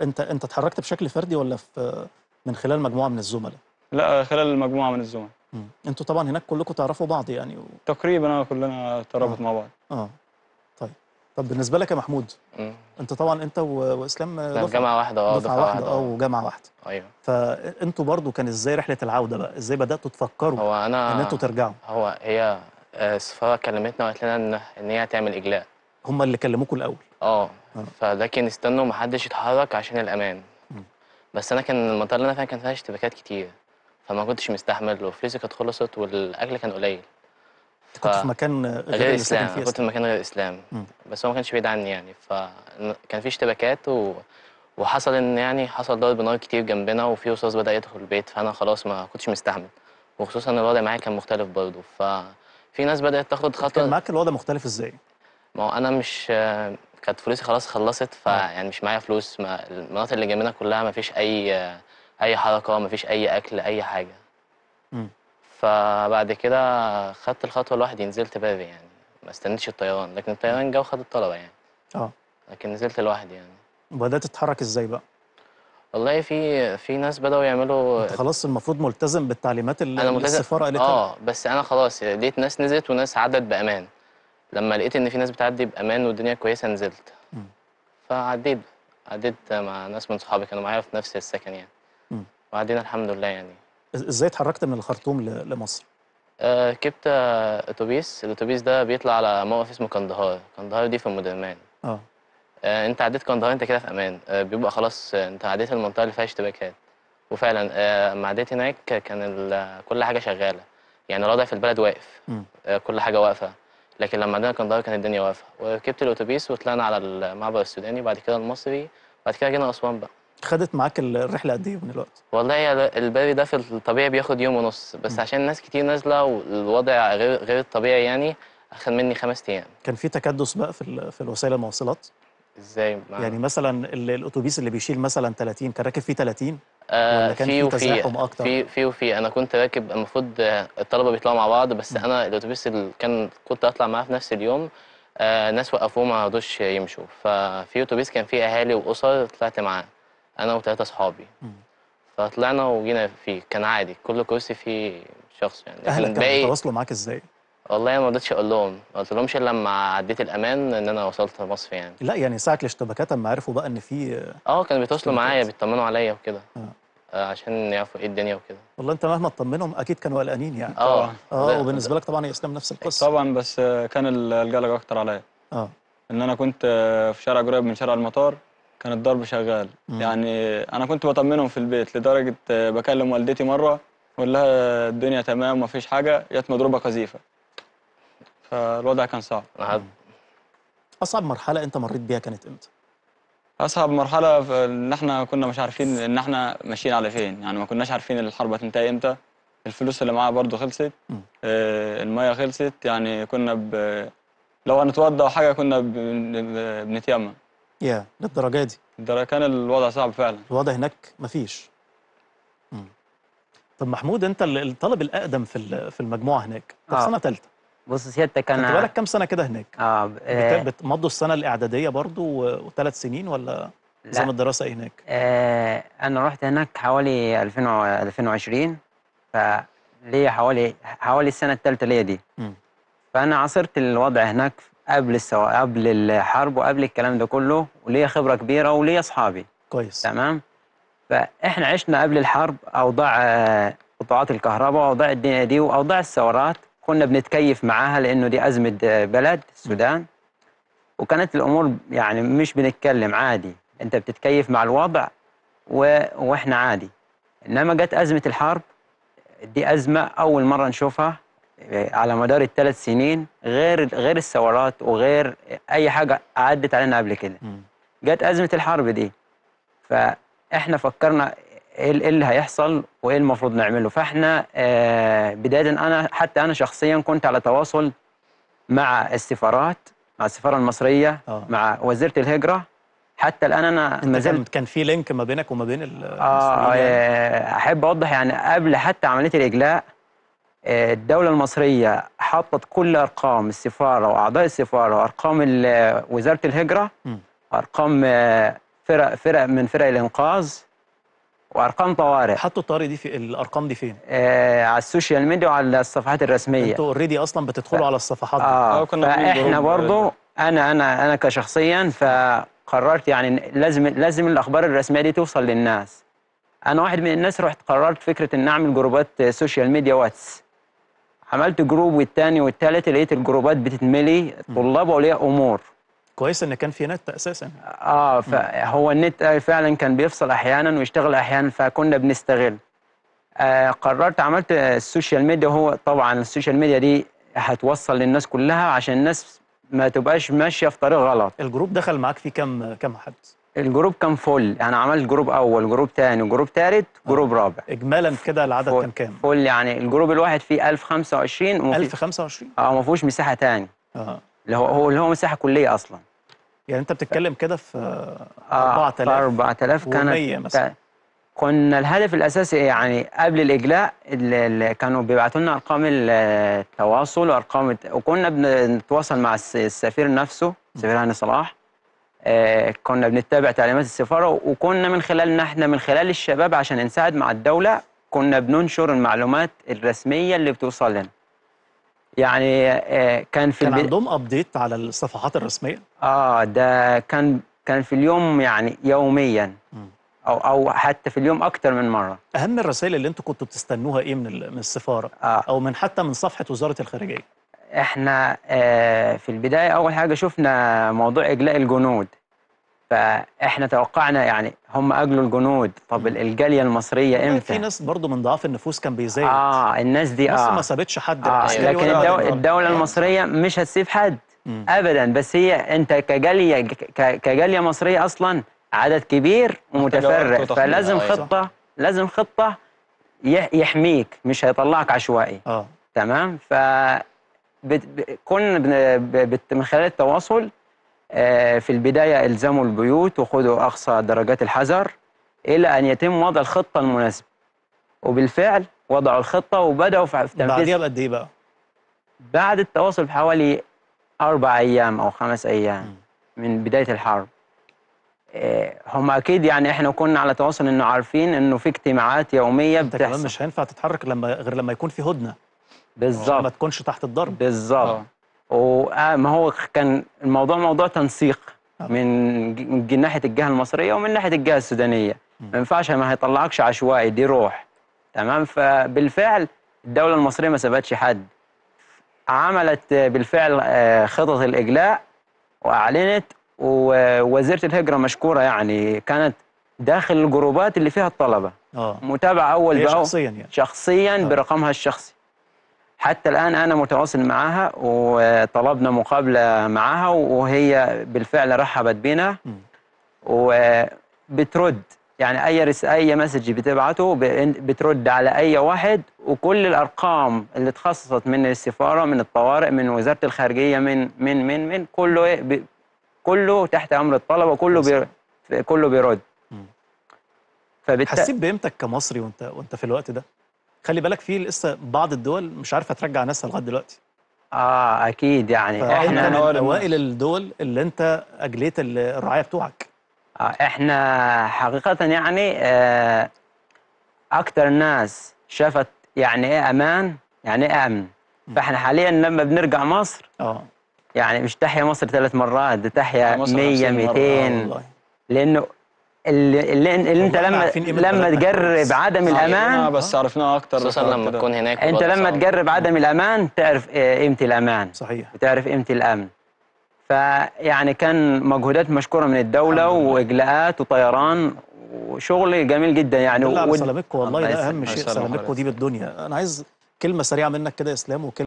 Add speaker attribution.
Speaker 1: انت انت اتحركت بشكل فردي ولا في من خلال مجموعه من الزملاء؟
Speaker 2: لا خلال مجموعه من الزملاء
Speaker 1: انتوا طبعا هناك كلكم تعرفوا بعض يعني و...
Speaker 2: تقريبا اه كلنا ترابط آه. مع
Speaker 3: بعض
Speaker 1: اه طيب طب بالنسبه لك يا محمود مم. انت طبعا انت و... واسلام دفع... جامعه واحده اه جامعه واحده اه وجامعه واحده ايوه فانتوا برضو كان ازاي رحله العوده بقى ازاي بداتوا تفكروا هو أنا... ان انتوا ترجعوا
Speaker 3: هو هي السفاره آه، كلمتنا وقالت لنا ان هي هتعمل اجلاء
Speaker 1: هم اللي كلموكوا الاول
Speaker 3: آه. اه فده كان يستنوا محدش يتحرك عشان الامان بس انا كان المنطقه اللي انا فيها كان فيها اشتباكات كتير فما كنتش مستحمل وفلوسي كانت خلصت والاكل كان قليل
Speaker 1: ف... كنت في مكان غير, غير الاسلام كنت في مكان غير
Speaker 3: الاسلام م. بس هو ما كانش بعيد عني يعني فكان في اشتباكات و... وحصل ان يعني حصل ضرب نار كتير جنبنا وفي رصاص بدا يدخل البيت فانا خلاص ما كنتش مستحمل وخصوصا الوضع معايا كان مختلف برضه ففي ناس بدات تاخد خطوه كان معاك الوضع مختلف ازاي؟ ما هو انا مش كانت فلوسي خلاص خلصت فيعني اه. مش معايا فلوس ما المناطق اللي جنبنا كلها ما فيش اي اي حركه ما فيش اي اكل اي حاجه فبعد كده خدت الخطوه لوحدي نزلت بري يعني ما استنيتش الطيران لكن الطيران جه وخد الطلبه يعني اه لكن نزلت لوحدي يعني
Speaker 1: وبدات تتحرك ازاي بقى
Speaker 3: والله في في ناس بداوا يعملوا انت خلاص
Speaker 1: المفروض ملتزم بالتعليمات اللي أنا ملتزم... السفاره قالتها اه
Speaker 3: بس انا خلاص لقيت ناس نزلت وناس عدت بامان لما لقيت ان في ناس بتعدي بامان والدنيا كويسه نزلت فعديت عديت مع ناس من صحابي كانوا معايا في نفس السكن يعني وعدينا الحمد لله يعني
Speaker 1: ازاي اتحركت من الخرطوم لمصر
Speaker 3: آه، ركبت آه اتوبيس الاتوبيس ده بيطلع على موقف اسمه قندهار قندهار دي في ام درمان آه. اه انت عديت قندهار انت كده في امان آه بيبقى خلاص انت عديت المنطقه اللي فيها اشتباكات وفعلا آه، لما آه عديت هناك كان كل حاجه شغاله يعني الوضع في البلد واقف كل حاجه واقفه لكن لما كان كندار كانت الدنيا واقفه وركبت الاوتوبيس وطلعنا على المعبر السوداني بعد كده المصري بعد كده جينا اسوان بقى
Speaker 1: خدت معاك الرحله قد ايه من الوقت؟
Speaker 3: والله البري ده في الطبيعي بياخد يوم ونص بس م. عشان ناس كتير نازله والوضع غير غير الطبيعي يعني اخد مني خمس ايام
Speaker 1: كان في تكدس بقى في في الوسائل المواصلات؟
Speaker 3: ازاي؟ يعني
Speaker 1: مثلا الاتوبيس اللي بيشيل مثلا 30 كان راكب فيه 30
Speaker 3: آه، كان في وفي في في وفي انا كنت راكب المفروض آه، الطلبه بيطلعوا مع بعض بس م. انا الاتوبيس اللي كان كنت اطلع معاه في نفس اليوم آه ناس وقفوه ما رضوش يمشوا ففي اتوبيس كان فيه اهالي واسر طلعت معاه انا وثلاثه اصحابي فطلعنا وجينا فيه كان عادي كل كرسي فيه شخص يعني اهلك كانوا بيتواصلوا معاك ازاي؟ والله ما رضيتش اقول لهم ما قلت لهمش الا لما عديت الامان ان انا وصلت مصر يعني
Speaker 1: لا يعني ساعة الاشتباكات اما عرفوا بقى ان في اه
Speaker 3: كانوا بيتواصلوا معايا بيطمنوا عليا وكده آه. آه. عشان يعرفوا ايه الدنيا وكده
Speaker 1: والله انت مهما تطمنهم اكيد كانوا قلقانين يعني اه اه وبالنسبه
Speaker 2: لك طبعا يا اسلام نفس القصه طبعا بس كان القلق اكتر عليا اه ان انا كنت في شارع قريب من شارع المطار كان الضرب شغال مم. يعني انا كنت بطمنهم في البيت لدرجه بكلم والدتي مره اقول لها الدنيا تمام ومفيش حاجه جت مضروبه قذيفه فالوضع كان صعب عاد.
Speaker 1: اصعب مرحله انت مريت بيها كانت امتى
Speaker 2: اصعب مرحله ان احنا كنا مش عارفين ان احنا ماشيين على فين يعني ما كناش عارفين الحرب هتنتهي امتى الفلوس اللي معايا برضو خلصت آه الميه خلصت يعني كنا ب... لو هنتوضى او حاجه كنا ب... بنتيمم
Speaker 1: يا للدرجه دي
Speaker 2: الدرجة كان الوضع صعب فعلا
Speaker 1: الوضع هناك مفيش فيش طب محمود انت الطالب الاقدم في في المجموعه هناك طب آه. سنه ثالثه بص سيادتك انا كنت بقالك كام سنه كده هناك؟ اه, بتمضوا السنه الاعداديه برضو وثلاث سنين ولا نظام الدراسه ايه هناك؟
Speaker 2: آه انا رحت هناك حوالي 2000 2020 فليا حوالي حوالي السنه الثالثه ليا دي م. فانا عاصرت الوضع هناك قبل السو... قبل الحرب وقبل الكلام ده كله وليا خبره كبيره وليا اصحابي كويس تمام فاحنا عشنا قبل الحرب اوضاع آه، قطاعات الكهرباء واوضاع الدنيا دي واوضاع الثورات كنا بنتكيف معاها لانه دي ازمه آه، بلد السودان وكانت الامور يعني مش بنتكلم عادي انت بتتكيف مع الوضع و... واحنا عادي انما جت ازمه الحرب دي ازمه اول مره نشوفها آه، على مدار الثلاث سنين غير غير الثورات وغير اي حاجه عدت علينا قبل كده جت ازمه الحرب دي فاحنا فكرنا إيه, ايه اللي هيحصل وايه المفروض نعمله فاحنا آه، بدايه انا حتى انا شخصيا كنت على تواصل مع السفارات مع السفاره المصريه أوه. مع وزيره الهجره حتى الان انا ما زلت كان في لينك ما بينك وما بين اه يعني. آه، احب اوضح يعني قبل حتى عمليه الاجلاء آه، الدولة المصرية حطت كل أرقام السفارة وأعضاء السفارة وأرقام وزارة الهجرة م. أرقام فرق فرق من فرق الإنقاذ وارقام طوارئ حطوا الطوارئ دي في الارقام دي فين آه على السوشيال ميديا وعلى الصفحات الرسميه انتوا اوريدي اصلا بتدخلوا ف... على الصفحات اه فاحنا برضو انا انا انا كشخصيا فقررت يعني لازم لازم الاخبار الرسميه دي توصل للناس انا واحد من الناس رحت قررت فكره ان اعمل جروبات سوشيال ميديا واتس عملت جروب والثاني والثالث لقيت الجروبات بتتملي طلاب واولياء امور
Speaker 1: كويس ان كان في نت اساسا
Speaker 2: اه فهو النت آه، فعلا كان بيفصل احيانا ويشتغل احيانا فكنا بنستغل آه، قررت عملت السوشيال ميديا هو طبعا السوشيال ميديا دي هتوصل للناس كلها عشان الناس ما تبقاش ماشيه في طريق غلط الجروب دخل معاك فيه كام كام حد الجروب كان فل انا يعني عملت جروب اول جروب ثاني جروب ثالث آه. جروب رابع اجمالا كده العدد كان كام فل يعني الجروب الواحد فيه 1025 1025 اه ما فيهوش مساحه ثاني اه اللي هو هو اللي هو مساحه كليه اصلا
Speaker 1: يعني انت بتتكلم كده في
Speaker 2: 4000 آه، 4000 كانت مثلا كنا الهدف الاساسي يعني قبل الاجلاء اللي كانوا بيبعتوا لنا ارقام التواصل وارقام وكنا بنتواصل مع السفير نفسه سفير هاني صلاح آه، كنا بنتبع تعليمات السفاره وكنا من خلالنا احنا من خلال الشباب عشان نساعد مع الدوله كنا بننشر المعلومات الرسميه اللي بتوصل لنا يعني آه، كان في كان عندهم ابديت على الصفحات الرسميه اه ده كان كان في اليوم يعني يوميا او او حتى في اليوم اكثر من مره اهم الرسائل اللي انتم كنتوا بتستنوها ايه من من السفاره آه. او من حتى من صفحه وزاره الخارجيه احنا آه في البدايه اول حاجه شفنا موضوع اجلاء الجنود فاحنا توقعنا يعني هم اجلوا الجنود طب الجاليه المصريه امتى في ناس برضو من ضعاف النفوس كان بيزايد اه الناس دي اه ما سابتش حد آه لكن الدو... الدوله المصريه مش هتسيب حد مم. ابدا بس هي انت كجاليه ك... كجاليه مصريه اصلا عدد كبير ومتفرق فلازم أيوة، خطه لازم خطه يحميك مش هيطلعك عشوائي اه تمام ف بت... كنا بت... من خلال التواصل آه، في البداية الزموا البيوت وخذوا أقصى درجات الحذر إلى أن يتم وضع الخطة المناسبة وبالفعل وضعوا الخطة وبدأوا في تنفيذ بعديها بقد إيه بقى؟ بعد التواصل بحوالي أربع أيام أو خمس أيام من بداية الحرب آه، هم اكيد يعني احنا كنا على تواصل انه عارفين انه في اجتماعات يوميه انت بتحصل كمان مش هينفع تتحرك لما غير لما يكون في هدنه بالظبط ما تكونش تحت الضرب بالظبط آه. وما هو كان الموضوع موضوع تنسيق نعم. من ناحيه الجهه المصريه ومن ناحيه الجهه السودانيه ما ينفعش ما هيطلعكش عشوائي دي روح تمام فبالفعل الدوله المصريه ما سابتش حد عملت بالفعل آه، خطط الاجلاء واعلنت ووزيره الهجره مشكوره يعني كانت داخل الجروبات اللي فيها الطلبه اه متابعه اول باول شخصيا يعني. شخصيا أوه. برقمها الشخصي حتى الآن أنا متواصل معها وطلبنا مقابلة معها وهي بالفعل رحبت بنا وبترد يعني أي رس أي مسج بتبعته بترد على أي واحد وكل الأرقام اللي تخصصت من السفارة من الطوارئ من وزارة الخارجية من من من من كله إيه كله تحت أمر الطلبة وكله بي كله بيرد فبالتالي حسيت
Speaker 1: بقيمتك كمصري وانت وانت في الوقت ده؟ خلي بالك في لسه بعض الدول مش عارفه ترجع ناسها لغايه دلوقتي اه اكيد يعني احنا من اوائل الدول اللي انت اجليت الرعايه بتوعك
Speaker 2: آه احنا حقيقه يعني آه اكتر ناس شافت يعني ايه امان يعني ايه امن فاحنا حاليا لما بنرجع مصر اه يعني مش تحيا مصر ثلاث مرات ده تحيا 100 آه، 200 آه، لانه اللي, اللي, اللي انت لما لما تجرب عدم آه، الامان آه، بس عرفناها اكتر خصوصا لما تكون هناك انت لما تجرب عدم الامان تعرف آه، قيمه الامان صحيح وتعرف قيمه الامن فيعني كان مجهودات مشكوره من الدوله واجلاءات وطيران وشغل جميل جدا يعني الله والله ده اهم شيء سلامتكم دي
Speaker 1: بالدنيا انا عايز كلمه سريعه منك كده يا اسلام وكلمه